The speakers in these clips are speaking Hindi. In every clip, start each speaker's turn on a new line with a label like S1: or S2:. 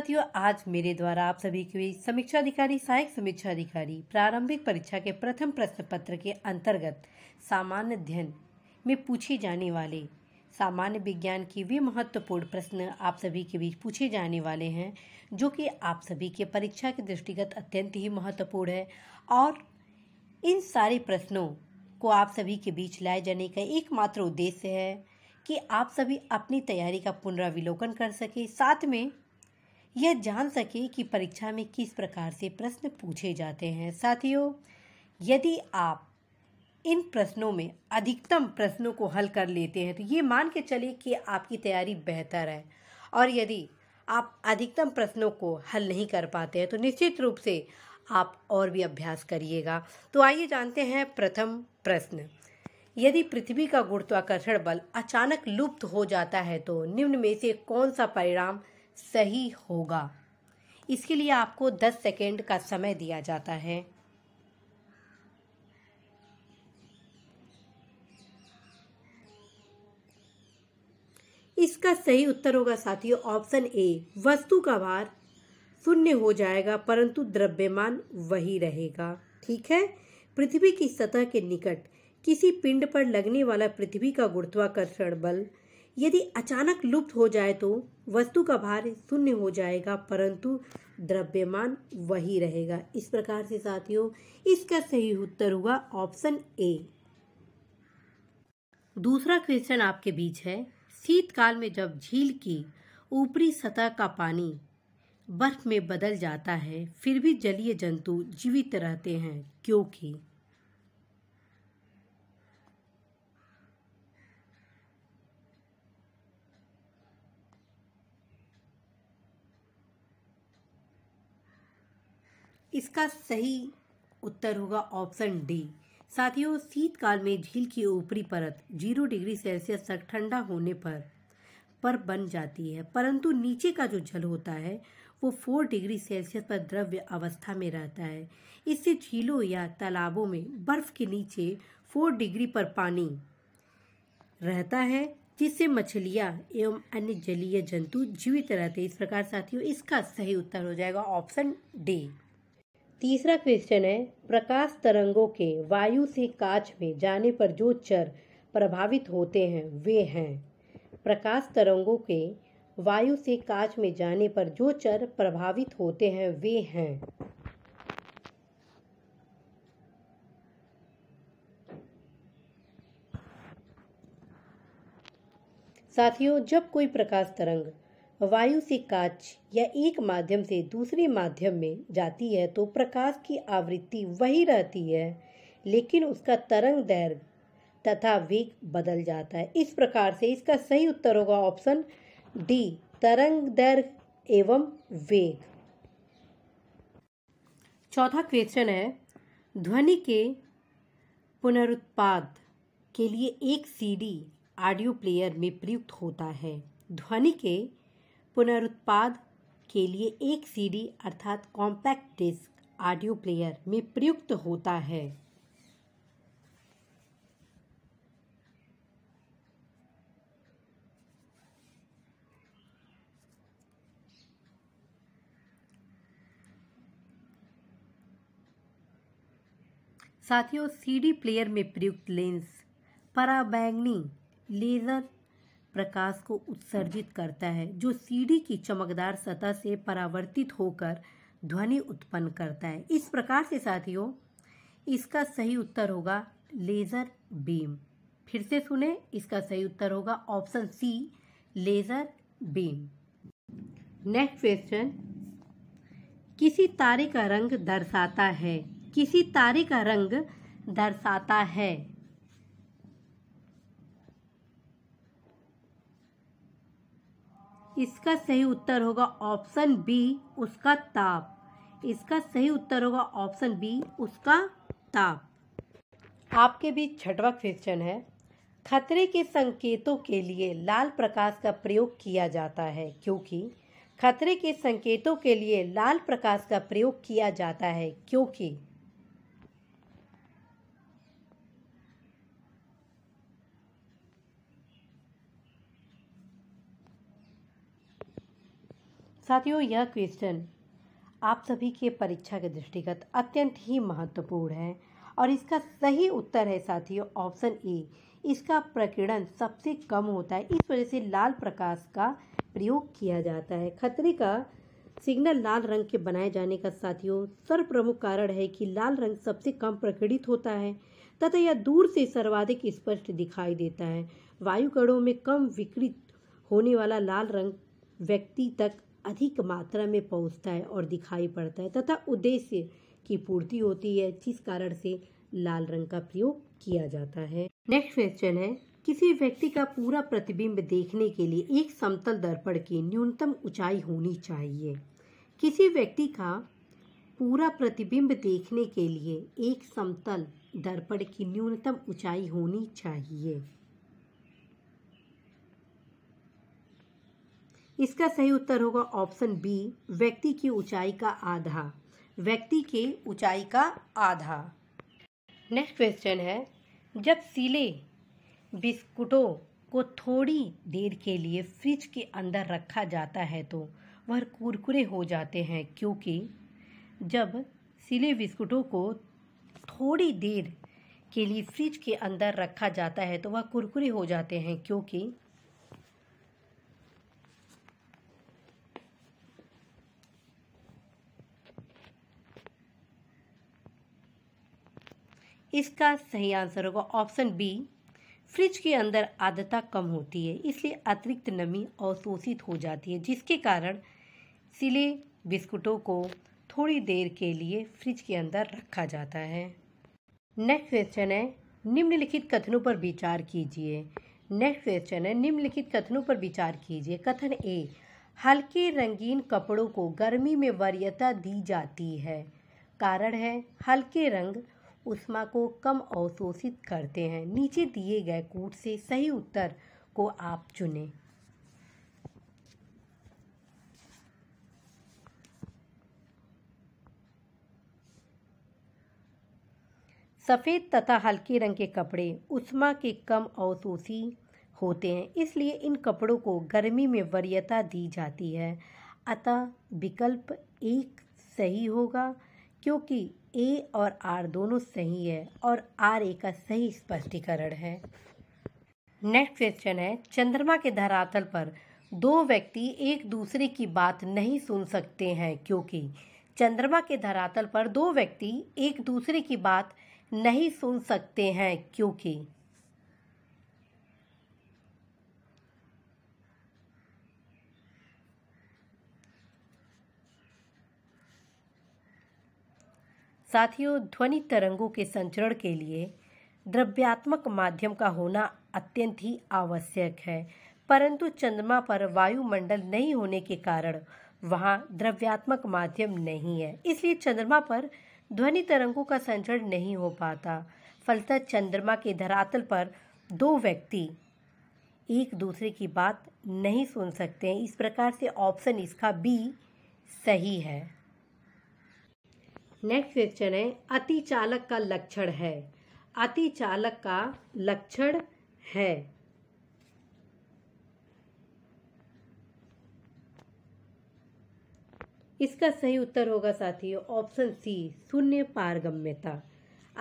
S1: साथियों आज मेरे द्वारा आप सभी के समीक्षा अधिकारी सहायक समीक्षा अधिकारी प्रारंभिक परीक्षा के प्रथम प्रश्न पत्र के अंतर्गत सामान्य अध्ययन में पूछे जाने वाले सामान्य विज्ञान के वे महत्वपूर्ण प्रश्न आप सभी के बीच पूछे जाने वाले हैं जो कि आप सभी के परीक्षा के दृष्टिगत अत्यंत ही महत्वपूर्ण है और इन सारे प्रश्नों को आप सभी के बीच लाए जाने का एकमात्र उद्देश्य है कि आप सभी अपनी तैयारी का पुनरावलोकन कर सके साथ में यह जान सके कि परीक्षा में किस प्रकार से प्रश्न पूछे जाते हैं साथियों यदि आप इन प्रश्नों में अधिकतम प्रश्नों को हल कर लेते हैं तो ये मान के चलिए कि आपकी तैयारी बेहतर है और यदि आप अधिकतम प्रश्नों को हल नहीं कर पाते हैं तो निश्चित रूप से आप और भी अभ्यास करिएगा तो आइए जानते हैं प्रथम प्रश्न यदि पृथ्वी का गुरुत्वाकर्षण बल अचानक लुप्त हो जाता है तो निम्न में से कौन सा परिणाम सही होगा इसके लिए आपको 10 सेकेंड का समय दिया जाता है इसका सही उत्तर होगा साथियों ऑप्शन ए वस्तु का भार शून्य हो जाएगा परंतु द्रव्यमान वही रहेगा ठीक है पृथ्वी की सतह के निकट किसी पिंड पर लगने वाला पृथ्वी का गुरुत्वाकर्षण बल यदि अचानक लुप्त हो जाए तो वस्तु का भार शून्य हो जाएगा परंतु द्रव्यमान वही रहेगा इस प्रकार से साथियों इसका सही उत्तर हुआ ऑप्शन ए दूसरा क्वेश्चन आपके बीच है शीतकाल में जब झील की ऊपरी सतह का पानी बर्फ में बदल जाता है फिर भी जलीय जंतु जीवित रहते हैं क्योंकि इसका सही उत्तर होगा ऑप्शन डी साथियों शीतकाल में झील की ऊपरी परत जीरो डिग्री सेल्सियस तक ठंडा होने पर पर बन जाती है परंतु नीचे का जो जल होता है वो फोर डिग्री सेल्सियस पर द्रव्य अवस्था में रहता है इससे झीलों या तालाबों में बर्फ के नीचे फोर डिग्री पर पानी रहता है जिससे मछलियाँ एवं अन्य जलीय जंतु जीवित रहते हैं इस प्रकार साथियों इसका सही उत्तर हो जाएगा ऑप्शन डी तीसरा क्वेश्चन है प्रकाश तरंगों के वायु से कांच में जाने पर जो चर प्रभावित होते हैं वे हैं प्रकाश तरंगों के वायु से कांच में जाने पर जो चर प्रभावित होते हैं वे हैं साथियों जब कोई प्रकाश तरंग वायु से कांच या एक माध्यम से दूसरे माध्यम में जाती है तो प्रकाश की आवृत्ति वही रहती है लेकिन उसका तरंग दैर्घ्य तथा वेग बदल जाता है इस प्रकार से इसका सही उत्तर होगा ऑप्शन डी तरंग दैर्घ्य एवं वेग चौथा क्वेश्चन है ध्वनि के पुनरुत्पाद के लिए एक सीडी ऑडियो प्लेयर में प्रयुक्त होता है ध्वनि के पुनरुत्पाद के लिए एक सीडी अर्थात कॉम्पैक्ट डिस्क ऑडियो प्लेयर में प्रयुक्त होता है साथियों सीडी प्लेयर में प्रयुक्त लेंस पराबैंगनी लेजर प्रकाश को उत्सर्जित करता है जो सीढ़ी की चमकदार सतह से परावर्तित होकर ध्वनि उत्पन्न करता है इस प्रकार से साथियों इसका सही उत्तर होगा लेज़र बीम फिर से सुने इसका सही उत्तर होगा option C laser beam next question किसी तारे का रंग दर्शाता है किसी तारे का रंग दर्शाता है इसका सही उत्तर होगा ऑप्शन बी उसका ताप इसका सही उत्तर होगा ऑप्शन बी उसका ताप आपके बीच छठवा क्वेश्चन है खतरे के संकेतों के लिए लाल प्रकाश का प्रयोग किया जाता है क्योंकि खतरे के संकेतों के लिए लाल प्रकाश का प्रयोग किया जाता है क्योंकि साथियों यह क्वेश्चन आप सभी के परीक्षा के दृष्टिगत अत्यंत ही महत्वपूर्ण है और इसका सही उत्तर है साथियों ऑप्शन ए इसका प्रकीर्णन सबसे कम होता है इस वजह से लाल प्रकाश का प्रयोग किया जाता है खतरे का सिग्नल लाल रंग के बनाए जाने का साथियों सर्वप्रमुख कारण है कि लाल रंग सबसे कम प्रकीर्णित होता है तथा यह दूर से सर्वाधिक स्पष्ट दिखाई देता है वायुकणों में कम विकृत होने वाला लाल रंग व्यक्ति तक अधिक मात्रा में पहुंचता है और दिखाई पड़ता है तथा उद्देश्य की पूर्ति होती है जिस कारण से लाल रंग का प्रयोग किया जाता है नेक्स्ट क्वेश्चन है किसी व्यक्ति का पूरा प्रतिबिंब देखने के लिए एक समतल दर्पण की न्यूनतम ऊंचाई होनी चाहिए किसी व्यक्ति का पूरा प्रतिबिंब देखने के लिए एक समतल दर्पण की न्यूनतम ऊंचाई होनी चाहिए इसका सही उत्तर होगा ऑप्शन बी व्यक्ति की ऊंचाई का आधा व्यक्ति के ऊंचाई का आधा नेक्स्ट क्वेश्चन है जब सिले बिस्कुटों को थोड़ी देर के लिए फ्रिज के अंदर रखा जाता है तो वह कुरकुरे हो जाते हैं क्योंकि जब सिले बिस्कुटों को थोड़ी देर के लिए फ्रिज के अंदर रखा जाता है तो वह कुरकुरे हो जाते हैं क्योंकि इसका सही आंसर होगा ऑप्शन बी फ्रिज के अंदर आर्द्रता कम होती है इसलिए अतिरिक्त नमी अवशोषित हो जाती है जिसके कारण सिले बिस्कुटों को थोड़ी देर के लिए फ्रिज के अंदर रखा जाता है नेक्स्ट क्वेश्चन है निम्नलिखित कथनों पर विचार कीजिए नेक्स्ट क्वेश्चन है निम्नलिखित कथनों पर विचार कीजिए कथन ए हल्के रंगीन कपड़ों को गर्मी में वरीयता दी जाती है कारण है हल्के रंग उष्मा को कम अवशोषित करते हैं नीचे दिए गए कूट से सही उत्तर को आप चुनें सफ़ेद तथा हल्के रंग के कपड़े उष्मा के कम अवशोषी होते हैं इसलिए इन कपड़ों को गर्मी में वरीयता दी जाती है अतः विकल्प एक सही होगा क्योंकि ए और आर दोनों सही है और आर ए का सही स्पष्टीकरण है नेक्स्ट क्वेश्चन है चंद्रमा के धरातल पर दो व्यक्ति एक दूसरे की बात नहीं सुन सकते हैं क्योंकि चंद्रमा के धरातल पर दो व्यक्ति एक दूसरे की बात नहीं सुन सकते हैं क्योंकि साथियों ध्वनि तरंगों के संचरण के लिए द्रव्यात्मक माध्यम का होना अत्यंत ही आवश्यक है परंतु चंद्रमा पर वायुमंडल नहीं होने के कारण वहाँ द्रव्यात्मक माध्यम नहीं है इसलिए चंद्रमा पर ध्वनि तरंगों का संचरण नहीं हो पाता फलतः चंद्रमा के धरातल पर दो व्यक्ति एक दूसरे की बात नहीं सुन सकते हैं इस प्रकार से ऑप्शन इसका बी सही है नेक्स्ट क्वेश्चन है अति चालक का लक्षण है अति चालक का लक्षण है इसका सही उत्तर होगा साथियों ऑप्शन सी शून्य पारगम्यता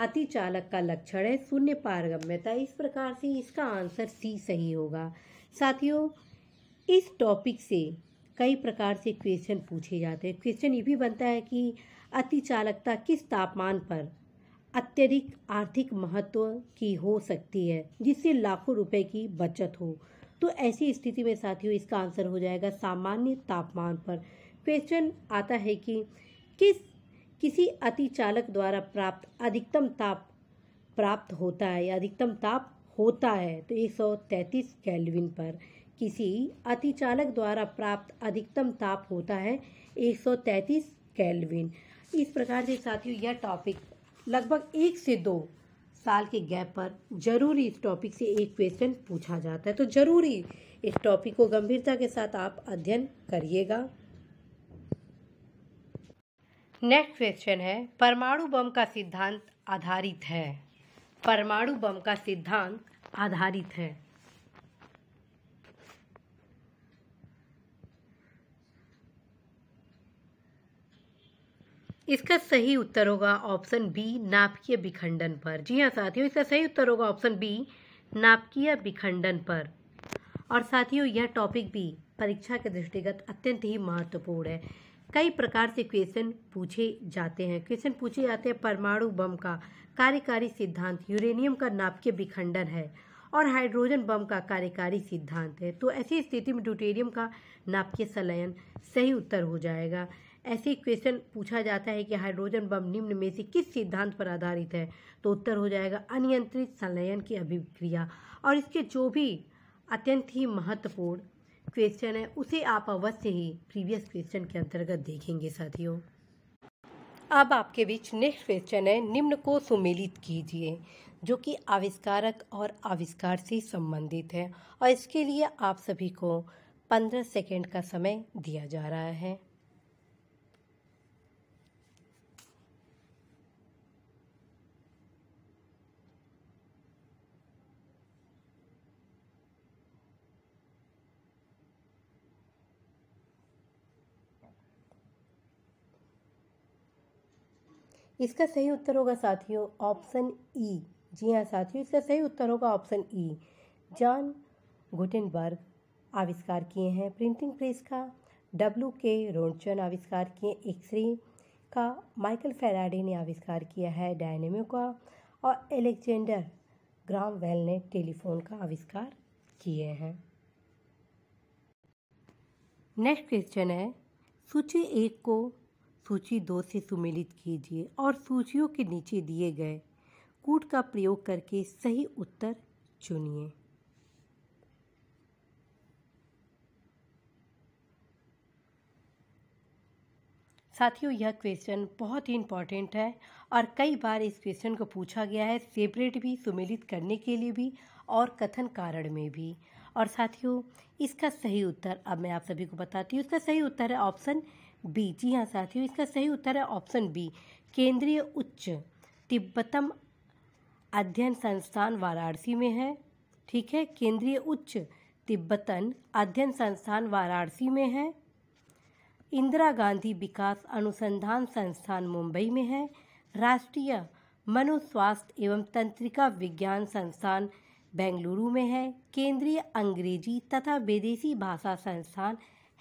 S1: अति चालक का लक्षण है शून्य पारगम्यता इस प्रकार से इसका आंसर सी सही होगा साथियों इस टॉपिक से कई प्रकार से क्वेश्चन पूछे जाते हैं क्वेश्चन ये भी बनता है कि अति चालकता किस तापमान पर अत्यधिक आर्थिक महत्व की हो सकती है जिससे लाखों रुपए की बचत हो तो ऐसी स्थिति में साथियों इसका आंसर हो जाएगा सामान्य तापमान पर क्वेश्चन आता है कि किस किसी अति चालक द्वारा प्राप्त अधिकतम ताप प्राप्त होता है या अधिकतम ताप होता है तो एक सौ तैंतीस कैलविन पर किसी अति चालक द्वारा प्राप्त अधिकतम ताप होता है एक सौ तैंतीस कैलविन इस प्रकार से साथियों यह टॉपिक लगभग एक से दो साल के गैप पर जरूर इस टॉपिक से एक क्वेश्चन पूछा जाता है तो जरूरी इस टॉपिक को गंभीरता के साथ आप अध्ययन करिएगा नेक्स्ट क्वेश्चन है परमाणु बम का सिद्धांत आधारित है परमाणु बम का सिद्धांत आधारित है इसका सही उत्तर होगा ऑप्शन बी नापकीय विखंडन पर जी हाँ साथियों इसका सही उत्तर होगा ऑप्शन बी नापकीय विखंडन पर और साथियों यह टॉपिक भी परीक्षा के दृष्टिगत अत्यंत ही महत्वपूर्ण है कई प्रकार से क्वेश्चन पूछे जाते हैं क्वेश्चन पूछे जाते हैं परमाणु बम का कार्यकारी सिद्धांत यूरेनियम का नापकीय विखंडन है और हाइड्रोजन बम का कार्यकारी सिद्धांत है तो ऐसी स्थिति में ड्यूटेरियम का नापकीय संलयन सही उत्तर हो जाएगा ऐसे क्वेश्चन पूछा जाता है कि हाइड्रोजन बम निम्न में से किस सिद्धांत पर आधारित है तो उत्तर हो जाएगा अनियंत्रित संलयन की अभिक्रिया और इसके जो भी अत्यंत ही महत्वपूर्ण क्वेश्चन है उसे आप अवश्य ही प्रीवियस क्वेश्चन के अंतर्गत देखेंगे साथियों अब आपके बीच नेक्स्ट क्वेश्चन है निम्न को सुमेलित कीजिए जो कि आविष्कारक और आविष्कार से संबंधित है और इसके लिए आप सभी को पंद्रह सेकेंड का समय दिया जा रहा है इसका सही उत्तर होगा साथियों ऑप्शन ई e। जी हाँ साथियों इसका सही उत्तर होगा option E e। John Gutenberg आविष्कार किए हैं प्रिंटिंग प्रेस का डब्ल्यू के रोनचन आविष्कार किए एक्सरे का माइकल फेराडे ने आविष्कार किया है डायनेमो का और एलेक्जेंडर ग्राम वेल ने टेलीफोन का आविष्कार किए हैं नेक्स्ट क्वेश्चन है सूची एक को सूची दो से सुमेलित कीजिए और सूचियों के नीचे दिए गए कूट का प्रयोग करके सही उत्तर चुनिए साथियों यह क्वेश्चन बहुत ही इम्पॉर्टेंट है और कई बार इस क्वेश्चन को पूछा गया है सेपरेट भी सुमेलित करने के लिए भी और कथन कारण में भी और साथियों इसका सही उत्तर अब मैं आप सभी को बताती हूँ इसका सही उत्तर है ऑप्शन बी जी हाँ साथियों इसका सही उत्तर है ऑप्शन बी केंद्रीय उच्च तिब्बतम अध्ययन संस्थान वाराणसी में है ठीक है केंद्रीय उच्च तिब्बतन अध्ययन संस्थान वाराणसी में है इंदिरा गांधी विकास अनुसंधान संस्थान मुंबई में है राष्ट्रीय मनोस्वास्थ्य एवं तंत्रिका विज्ञान संस्थान बेंगलुरु में है केंद्रीय अंग्रेजी तथा विदेशी भाषा संस्थान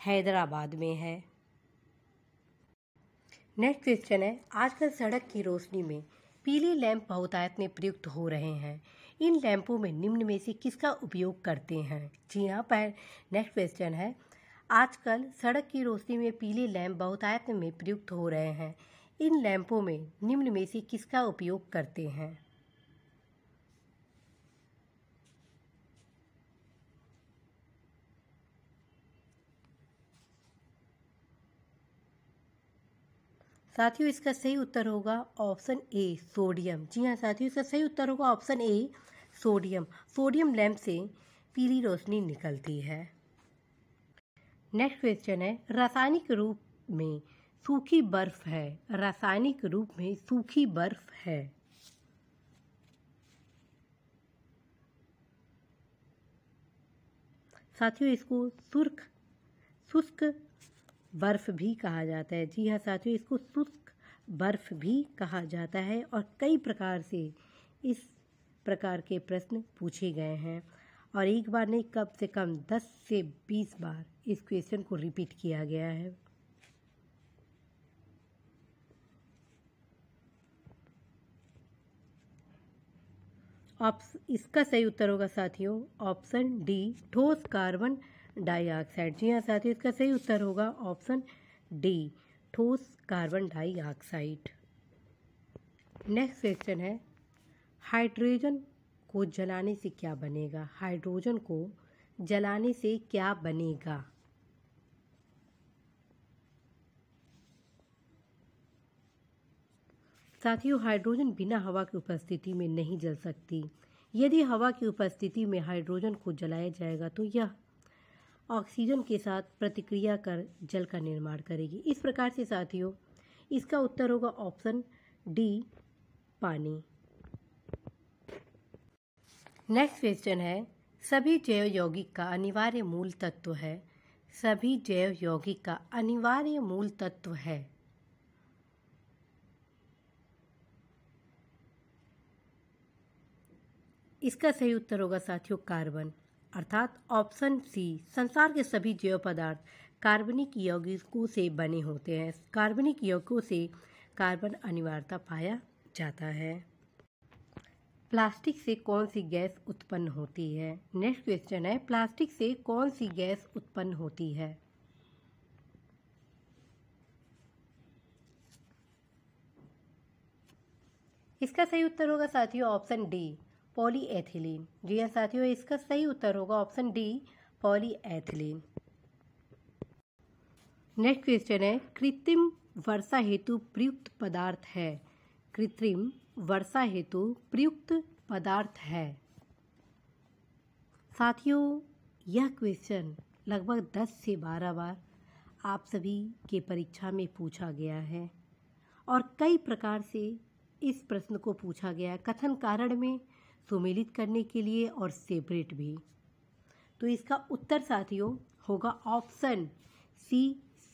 S1: हैदराबाद में है नेक्स्ट क्वेश्चन है आजकल सड़क की रोशनी में पीले लैंप बहुतायत में प्रयुक्त हो रहे हैं इन लैंपों में निम्न में से किसका उपयोग करते हैं जी हाँ पह नेक्स्ट क्वेश्चन है आजकल सड़क की रोशनी में पीले लैंप बहुतायत में प्रयुक्त हो रहे हैं इन लैंपों में निम्न में से किसका उपयोग करते हैं साथियों इसका सही उत्तर होगा ऑप्शन ए सोडियम जी हाँ साथियों इसका सही उत्तर होगा option A sodium sodium lamp से पीली रोशनी निकलती है नेक्स्ट क्वेश्चन है रासायनिक रूप में सूखी बर्फ है रासायनिक रूप में सूखी बर्फ है साथियों इसको सुर्ख शुष्क बर्फ़ भी कहा जाता है जी हाँ साथियों इसको शुष्क बर्फ़ भी कहा जाता है और कई प्रकार से इस प्रकार के प्रश्न पूछे गए हैं और एक बार नहीं कम से कम दस से बीस बार इस क्वेश्चन को रिपीट किया गया है ऑप्स इसका सही उत्तर होगा साथियों ऑप्शन डी ठोस कार्बन डाईआक्साइड जी हाँ साथियों इसका सही उत्तर होगा ऑप्शन डी ठोस कार्बन डाइऑक्साइड नेक्स्ट क्वेश्चन है हाइड्रोजन को जलाने से क्या बनेगा हाइड्रोजन को जलाने से क्या बनेगा साथियों हाइड्रोजन बिना हवा की उपस्थिति में नहीं जल सकती यदि हवा की उपस्थिति में हाइड्रोजन को जलाया जाएगा तो यह ऑक्सीजन के साथ प्रतिक्रिया कर जल का निर्माण करेगी इस प्रकार से साथियों इसका उत्तर होगा ऑप्शन डी पानी नेक्स्ट क्वेश्चन है सभी जैव यौगिक का अनिवार्य मूल तत्व है सभी जैव यौगिक का अनिवार्य मूल तत्व है इसका सही उत्तर होगा साथियों कार्बन अर्थात ऑप्शन सी संसार के सभी जैव पदार्थ कार्बनिक यौगिकों से बने होते हैं कार्बनिक यौगिकों से कार्बन अनिवार्यता पाया जाता है प्लास्टिक से कौन सी गैस उत्पन्न होती है नेक्स्ट क्वेश्चन है प्लास्टिक से कौन सी गैस उत्पन्न होती है इसका सही उत्तर होगा साथियों ऑप्शन डी पॉलीएथिलीन जी हाँ साथियों इसका सही उत्तर होगा option D polyethylene next question है कृत्रिम वर्षा हेतु प्रयुक्त पदार्थ है कृत्रिम वर्षा हेतु प्रयुक्त पदार्थ है साथियों यह क्वेश्चन लगभग 10 से 12 बार आप सभी के परीक्षा में पूछा गया है और कई प्रकार से इस प्रश्न को पूछा गया है कथन कारण में सुमेलित करने के लिए और सेपरेट भी तो इसका उत्तर साथियों होगा ऑप्शन सी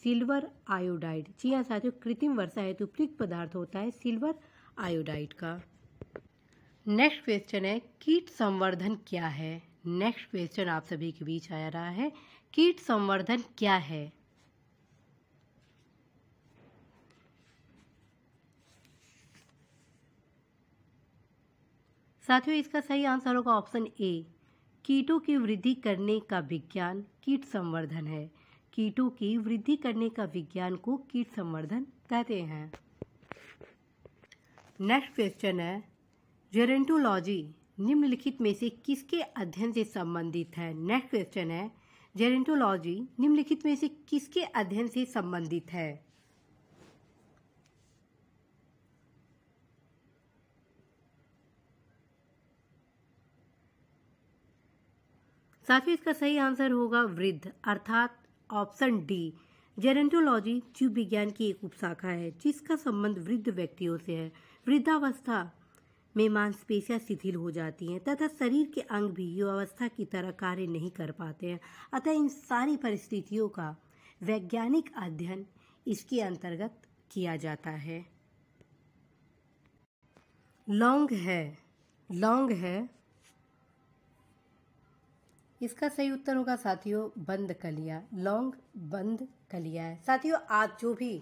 S1: सिल्वर आयोडाइड जी हाँ साथियों कृत्रिम वर्षा हेतु उपयुक्त पदार्थ होता है सिल्वर आयोडाइड का नेक्स्ट क्वेश्चन है कीट संवर्धन क्या है नेक्स्ट क्वेश्चन आप सभी के बीच आया रहा है कीट संवर्धन क्या है साथियों इसका सही आंसर होगा ऑप्शन ए कीटों की वृद्धि करने का विज्ञान कीट संवर्धन है कीटों की वृद्धि करने का विज्ञान को कीट संवर्धन कहते हैं नेक्स्ट क्वेश्चन है जेरेंटोलॉजी निम्नलिखित में से किसके अध्ययन से संबंधित है नेक्स्ट क्वेश्चन है जेरेंटोलॉजी निम्नलिखित में से किसके अध्ययन से संबंधित है साथियों इसका सही आंसर होगा वृद्ध अर्थात ऑप्शन डी जेरेंटोलॉजी जीव विज्ञान की एक उपशाखा है जिसका संबंध वृद्ध व्यक्तियों से है वृद्धावस्था में मांसपेशियां शिथिल हो जाती हैं तथा शरीर के अंग भी युवावस्था की तरह कार्य नहीं कर पाते हैं अतः इन सारी परिस्थितियों का वैज्ञानिक अध्ययन इसके अंतर्गत किया जाता है लौंग है लौंग है इसका सही उत्तर होगा साथियों बंद कलिया लौंग बंद कलिया है साथियों आज जो भी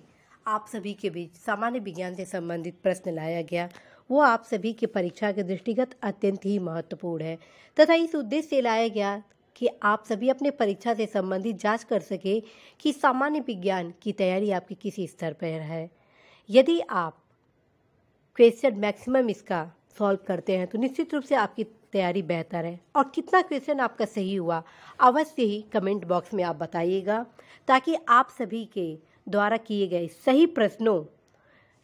S1: आप सभी के बीच सामान्य विज्ञान से संबंधित प्रश्न लाया गया वो आप सभी के परीक्षा के दृष्टिगत अत्यंत ही महत्वपूर्ण है तथा इस उद्देश्य से लाया गया कि आप सभी अपने परीक्षा से संबंधित जांच कर सके कि सामान्य विज्ञान की तैयारी आपकी किस स्तर पर है यदि आप क्वेश्चन मैक्सिमम इसका सॉल्व करते हैं तो निश्चित रूप से आपकी तैयारी बेहतर है और कितना क्वेश्चन आपका सही हुआ अवश्य ही कमेंट बॉक्स में आप बताइएगा ताकि आप सभी के द्वारा किए गए सही प्रश्नों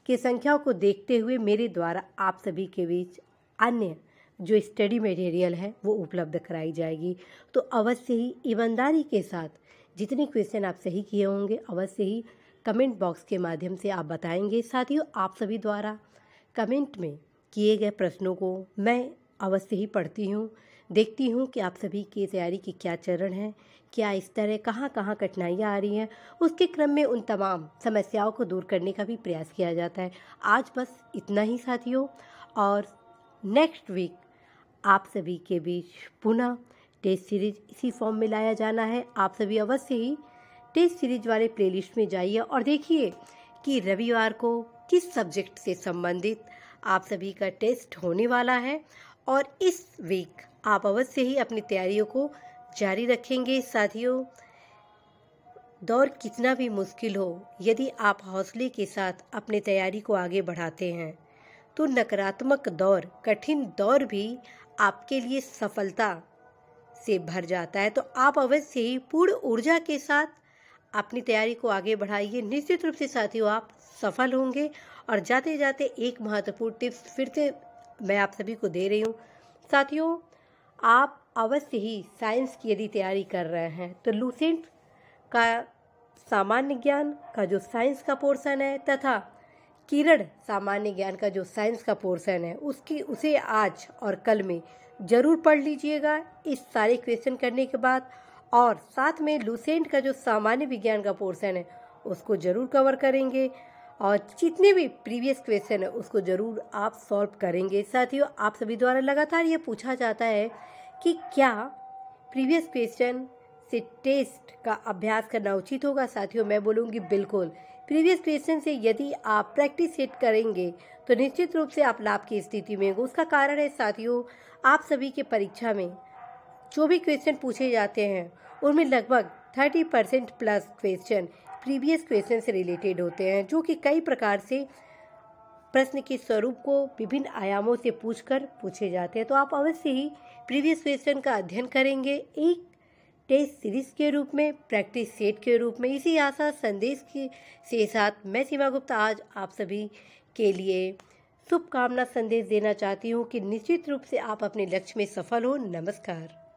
S1: की संख्याओं को देखते हुए मेरे द्वारा आप सभी के बीच अन्य जो स्टडी मटेरियल है वो उपलब्ध कराई जाएगी तो अवश्य ही ईमानदारी के साथ जितने क्वेश्चन आप सही किए होंगे अवश्य ही कमेंट बॉक्स के माध्यम से आप बताएंगे साथियों आप सभी द्वारा कमेंट में किए गए प्रश्नों को मैं अवश्य ही पढ़ती हूँ देखती हूँ कि आप सभी की तैयारी के क्या चरण हैं क्या इस तरह कहाँ कहाँ कठिनाइयाँ आ रही हैं उसके क्रम में उन तमाम समस्याओं को दूर करने का भी प्रयास किया जाता है आज बस इतना ही साथियों और नेक्स्ट वीक आप सभी के बीच पुनः टेस्ट सीरीज इसी फॉर्म में लाया जाना है आप सभी अवश्य ही टेस्ट सीरीज वाले प्लेलिस्ट में जाइए और देखिए कि रविवार को किस सब्जेक्ट से संबंधित आप सभी का टेस्ट होने वाला है और इस वीक आप अवश्य ही अपनी तैयारियों को जारी रखेंगे साथियों दौर कितना भी मुश्किल हो यदि आप हौसले के साथ अपनी तैयारी को आगे बढ़ाते हैं तो नकारात्मक दौर कठिन दौर भी आपके लिए सफलता से भर जाता है तो आप अवश्य ही पूर्ण ऊर्जा के साथ अपनी तैयारी को आगे बढ़ाइए निश्चित रूप से साथियों आप सफल होंगे और जाते जाते एक महत्वपूर्ण टिप्स फिर से मैं आप सभी को दे रही हूँ साथियों आप अवश्य ही साइंस की यदि तैयारी कर रहे हैं तो लूसेंट का सामान्य ज्ञान का जो साइंस का पोर्शन है तथा किरण सामान्य ज्ञान का जो साइंस का पोर्शन है उसकी उसे आज और कल में ज़रूर पढ़ लीजिएगा इस सारे क्वेश्चन करने के बाद और साथ में लूसेंट का जो सामान्य विज्ञान का पोर्शन है उसको ज़रूर कवर करेंगे और जितने भी प्रीवियस क्वेश्चन है उसको ज़रूर आप सॉल्व करेंगे साथियों आप सभी द्वारा लगातार ये पूछा जाता है कि क्या प्रीवियस क्वेश्चन से टेस्ट का अभ्यास करना उचित होगा साथियों मैं बोलूँगी बिल्कुल प्रीवियस क्वेश्चन से यदि आप प्रैक्टिस सेट करेंगे तो निश्चित रूप से आप लाभ की स्थिति में होंगे उसका कारण है साथियों आप सभी के परीक्षा में जो भी क्वेश्चन पूछे जाते हैं उनमें लगभग thirty percent plus question previous question से रिलेटेड होते हैं जो कि कई प्रकार से प्रश्न के स्वरूप को विभिन्न आयामों से पूछकर पूछे जाते हैं तो आप अवश्य ही प्रीवियस क्वेश्चन का अध्ययन करेंगे एक टेस्ट सीरीज के रूप में प्रैक्टिस सेट के रूप में इसी आशा संदेश के से साथ मैं सीमा गुप्ता आज आप सभी के लिए शुभकामना संदेश देना चाहती हूँ कि निश्चित रूप से आप अपने लक्ष्य में सफल हो नमस्कार